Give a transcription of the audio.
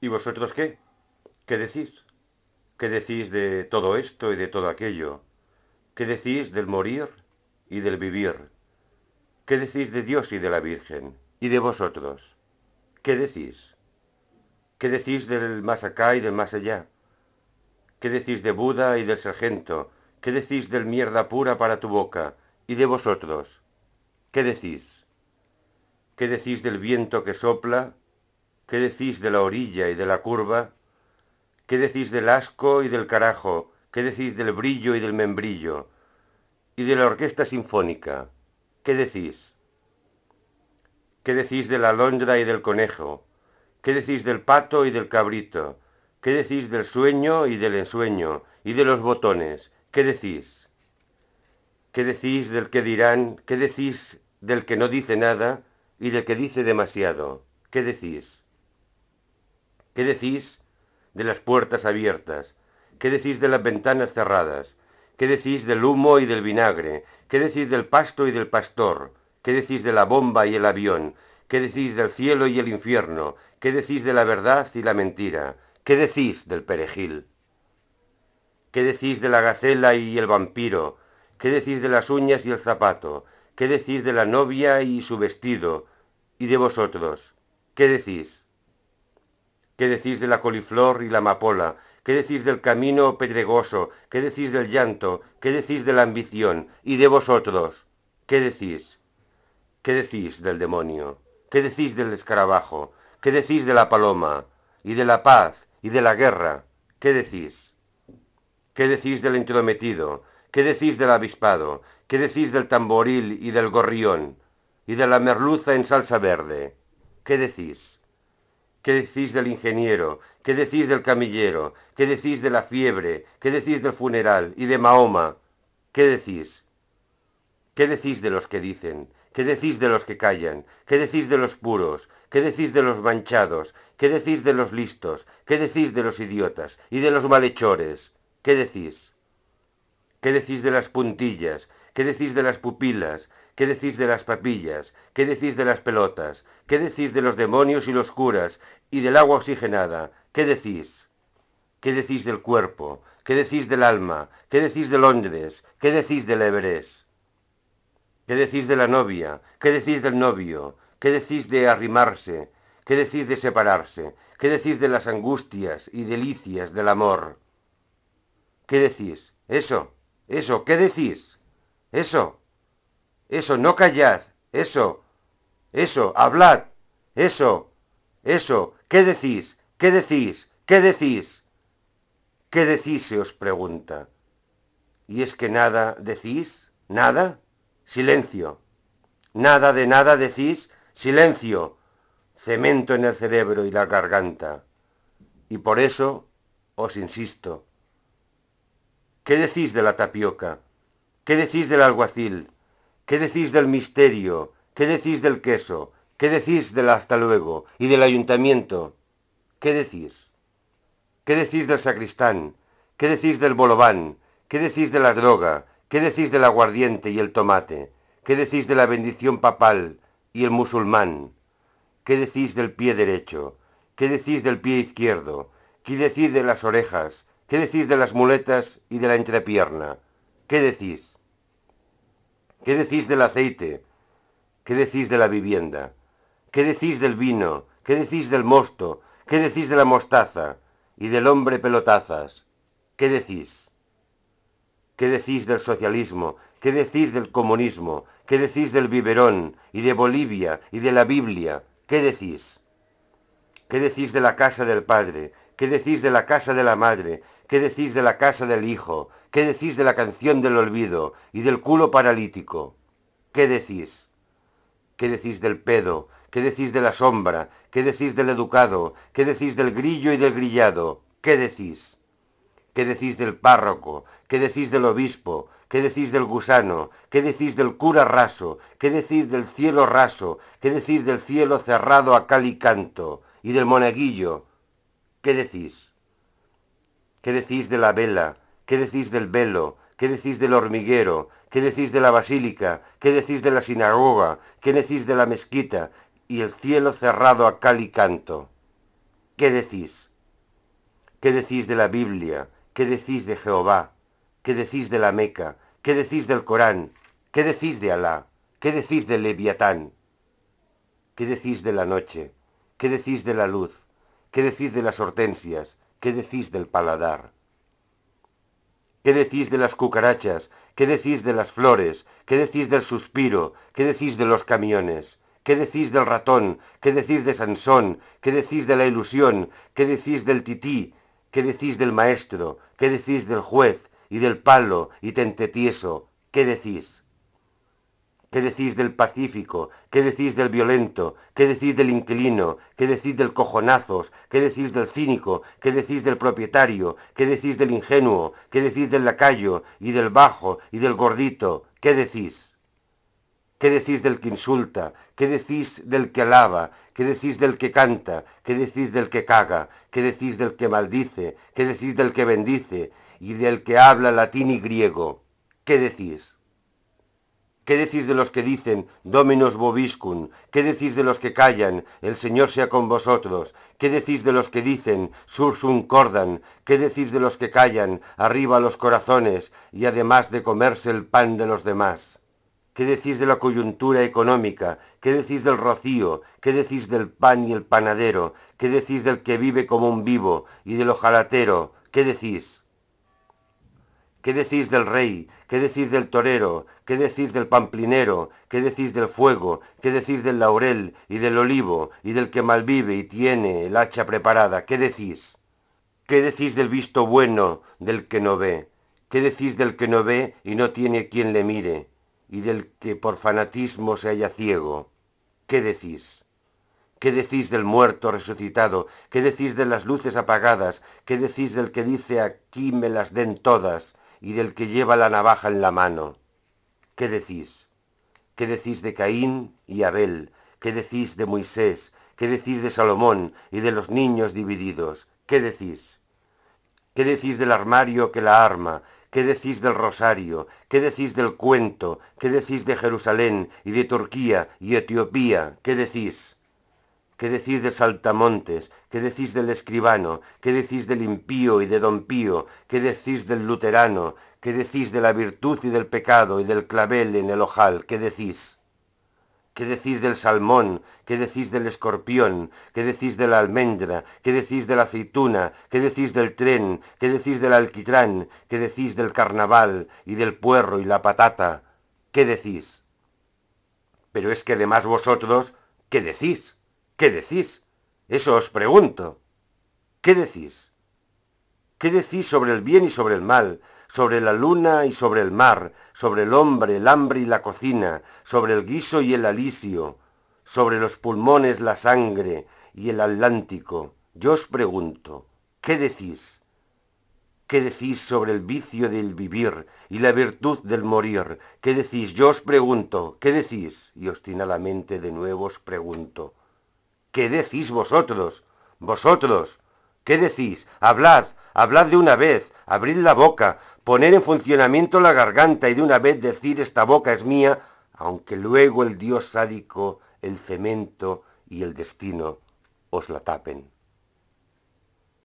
¿Y vosotros qué? ¿Qué decís? ¿Qué decís de todo esto y de todo aquello? ¿Qué decís del morir y del vivir? ¿Qué decís de Dios y de la Virgen? ¿Y de vosotros? ¿Qué decís? ¿Qué decís del más acá y del más allá? ¿Qué decís de Buda y del sargento? ¿Qué decís del mierda pura para tu boca? ¿Y de vosotros? ¿Qué decís? ¿Qué decís del viento que sopla ¿Qué decís de la orilla y de la curva? ¿Qué decís del asco y del carajo? ¿Qué decís del brillo y del membrillo? ¿Y de la orquesta sinfónica? ¿Qué decís? ¿Qué decís de la alondra y del conejo? ¿Qué decís del pato y del cabrito? ¿Qué decís del sueño y del ensueño? ¿Y de los botones? ¿Qué decís? ¿Qué decís del que dirán? ¿Qué decís del que no dice nada y del que dice demasiado? ¿Qué decís? ¿Qué decís de las puertas abiertas? ¿Qué decís de las ventanas cerradas? ¿Qué decís del humo y del vinagre? ¿Qué decís del pasto y del pastor? ¿Qué decís de la bomba y el avión? ¿Qué decís del cielo y el infierno? ¿Qué decís de la verdad y la mentira? ¿Qué decís del perejil? ¿Qué decís de la gacela y el vampiro? ¿Qué decís de las uñas y el zapato? ¿Qué decís de la novia y su vestido? ¿Y de vosotros? ¿Qué decís? ¿Qué decís de la coliflor y la amapola? ¿Qué decís del camino pedregoso? ¿Qué decís del llanto? ¿Qué decís de la ambición? ¿Y de vosotros? ¿Qué decís? ¿Qué decís del demonio? ¿Qué decís del escarabajo? ¿Qué decís de la paloma? ¿Y de la paz? ¿Y de la guerra? ¿Qué decís? ¿Qué decís del entrometido? ¿Qué decís del avispado? ¿Qué decís del tamboril y del gorrión? ¿Y de la merluza en salsa verde? ¿Qué decís? ¿Qué decís del ingeniero? ¿Qué decís del camillero? ¿Qué decís de la fiebre? ¿Qué decís del funeral y de Mahoma? ¿Qué decís? ¿Qué decís de los que dicen? ¿Qué decís de los que callan? ¿Qué decís de los puros? ¿Qué decís de los manchados? ¿Qué decís de los listos? ¿Qué decís de los idiotas y de los malhechores? ¿Qué decís? ¿Qué decís de las puntillas? ¿Qué decís de las pupilas? ¿Qué decís de las papillas? ¿Qué decís de las pelotas? ¿Qué decís de los demonios y los curas? y del agua oxigenada. ¿Qué decís? ¿Qué decís del cuerpo? ¿Qué decís del alma? ¿Qué decís de Londres? ¿Qué decís del Everest? ¿Qué decís de la novia? ¿Qué decís del novio? ¿Qué decís de arrimarse? ¿Qué decís de separarse? ¿Qué decís de las angustias y delicias del amor? ¿Qué decís? Eso, eso, ¿qué decís? Eso, eso, no callad, eso, eso, hablad, eso, eso, ¿Qué decís? ¿Qué decís? ¿Qué decís? ¿Qué decís? se os pregunta. ¿Y es que nada decís? ¿Nada? Silencio. ¿Nada de nada decís? Silencio. Cemento en el cerebro y la garganta. Y por eso os insisto. ¿Qué decís de la tapioca? ¿Qué decís del alguacil? ¿Qué decís del misterio? ¿Qué decís del queso? ¿Qué decís del hasta luego y del ayuntamiento? ¿Qué decís? ¿Qué decís del sacristán? ¿Qué decís del bolobán? ¿Qué decís de la droga? ¿Qué decís del aguardiente y el tomate? ¿Qué decís de la bendición papal y el musulmán? ¿Qué decís del pie derecho? ¿Qué decís del pie izquierdo? ¿Qué decís de las orejas? ¿Qué decís de las muletas y de la entrepierna? ¿Qué decís? ¿Qué decís del aceite? ¿Qué decís de la vivienda? ¿Qué decís del vino? ¿Qué decís del mosto? ¿Qué decís de la mostaza? Y del hombre pelotazas. ¿Qué decís? ¿Qué decís del socialismo? ¿Qué decís del comunismo? ¿Qué decís del biberón? Y de Bolivia? Y de la Biblia? ¿Qué decís? ¿Qué decís de la casa del padre? ¿Qué decís de la casa de la madre? ¿Qué decís de la casa del hijo? ¿Qué decís de la canción del olvido y del culo paralítico? ¿Qué decís? ¿Qué decís del pedo? ¿Qué decís de la sombra? ¿Qué decís del educado? ¿Qué decís del grillo y del grillado? ¿Qué decís? ¿Qué decís del párroco? ¿Qué decís del obispo? ¿Qué decís del gusano? ¿Qué decís del cura raso? ¿Qué decís del cielo raso? ¿Qué decís del cielo cerrado a cal y canto? ¿Y del monaguillo? ¿Qué decís? ¿Qué decís de la vela? ¿Qué decís del velo? ¿Qué decís del hormiguero? ¿Qué decís de la basílica? ¿Qué decís de la sinagoga? ¿Qué decís de la mezquita? Y el cielo cerrado a cal y canto. ¿Qué decís? ¿Qué decís de la Biblia? ¿Qué decís de Jehová? ¿Qué decís de la Meca? ¿Qué decís del Corán? ¿Qué decís de Alá? ¿Qué decís de Leviatán? ¿Qué decís de la noche? ¿Qué decís de la luz? ¿Qué decís de las hortensias? ¿Qué decís del paladar? ¿Qué decís de las cucarachas? ¿Qué decís de las flores? ¿Qué decís del suspiro? ¿Qué decís de los camiones? ¿Qué decís del ratón? ¿Qué decís de Sansón? ¿Qué decís de la ilusión? ¿Qué decís del tití? ¿Qué decís del maestro? ¿Qué decís del juez? ¿Y del palo? ¿Y tentetieso? ¿Qué decís? ¿Qué decís del pacífico? ¿Qué decís del violento? ¿Qué decís del inquilino? ¿Qué decís del cojonazos? ¿Qué decís del cínico? ¿Qué decís del propietario? ¿Qué decís del ingenuo? ¿Qué decís del lacayo y del bajo y del gordito? ¿Qué decís? ¿Qué decís del que insulta? ¿Qué decís del que alaba? ¿Qué decís del que canta? ¿Qué decís del que caga? ¿Qué decís del que maldice? ¿Qué decís del que bendice? Y del que habla latín y griego. ¿Qué decís? ¿Qué decís de los que dicen, Dominus vobiscum? ¿Qué decís de los que callan, el Señor sea con vosotros? ¿Qué decís de los que dicen, Sursum cordan? ¿Qué decís de los que callan, arriba los corazones, y además de comerse el pan de los demás? ¿Qué decís de la coyuntura económica? ¿Qué decís del rocío? ¿Qué decís del pan y el panadero? ¿Qué decís del que vive como un vivo y del ojalatero? ¿Qué decís? ¿Qué decís del rey? ¿Qué decís del torero? ¿Qué decís del pamplinero? ¿Qué decís del fuego? ¿Qué decís del laurel y del olivo y del que malvive y tiene el hacha preparada? ¿Qué decís? ¿Qué decís del visto bueno del que no ve? ¿Qué decís del que no ve y no tiene quien le mire? Y del que por fanatismo se halla ciego. ¿Qué decís? ¿Qué decís del muerto resucitado? ¿Qué decís de las luces apagadas? ¿Qué decís del que dice aquí me las den todas? y del que lleva la navaja en la mano. ¿Qué decís? ¿Qué decís de Caín y Abel? ¿Qué decís de Moisés? ¿Qué decís de Salomón y de los niños divididos? ¿Qué decís? ¿Qué decís del armario que la arma? ¿Qué decís del rosario? ¿Qué decís del cuento? ¿Qué decís de Jerusalén y de Turquía y Etiopía? ¿Qué decís? ¿Qué decís de Saltamontes? ¿Qué decís del escribano? ¿Qué decís del impío y de don Pío? ¿Qué decís del luterano? ¿Qué decís de la virtud y del pecado y del clavel en el ojal? ¿Qué decís? ¿Qué decís del salmón? ¿Qué decís del escorpión? ¿Qué decís de la almendra? ¿Qué decís de la aceituna? ¿Qué decís del tren? ¿Qué decís del alquitrán? ¿Qué decís del carnaval y del puerro y la patata? ¿Qué decís? Pero es que además vosotros, ¿qué decís? ¿Qué decís? Eso os pregunto. ¿Qué decís? ¿Qué decís sobre el bien y sobre el mal, sobre la luna y sobre el mar, sobre el hombre, el hambre y la cocina, sobre el guiso y el alicio, sobre los pulmones, la sangre y el Atlántico? Yo os pregunto, ¿qué decís? ¿Qué decís sobre el vicio del vivir y la virtud del morir? ¿Qué decís? Yo os pregunto, ¿qué decís? Y obstinadamente de nuevo os pregunto, ¿Qué decís vosotros? Vosotros, ¿qué decís? Hablad, hablad de una vez, abrid la boca, poner en funcionamiento la garganta y de una vez decir esta boca es mía, aunque luego el dios sádico, el cemento y el destino os la tapen.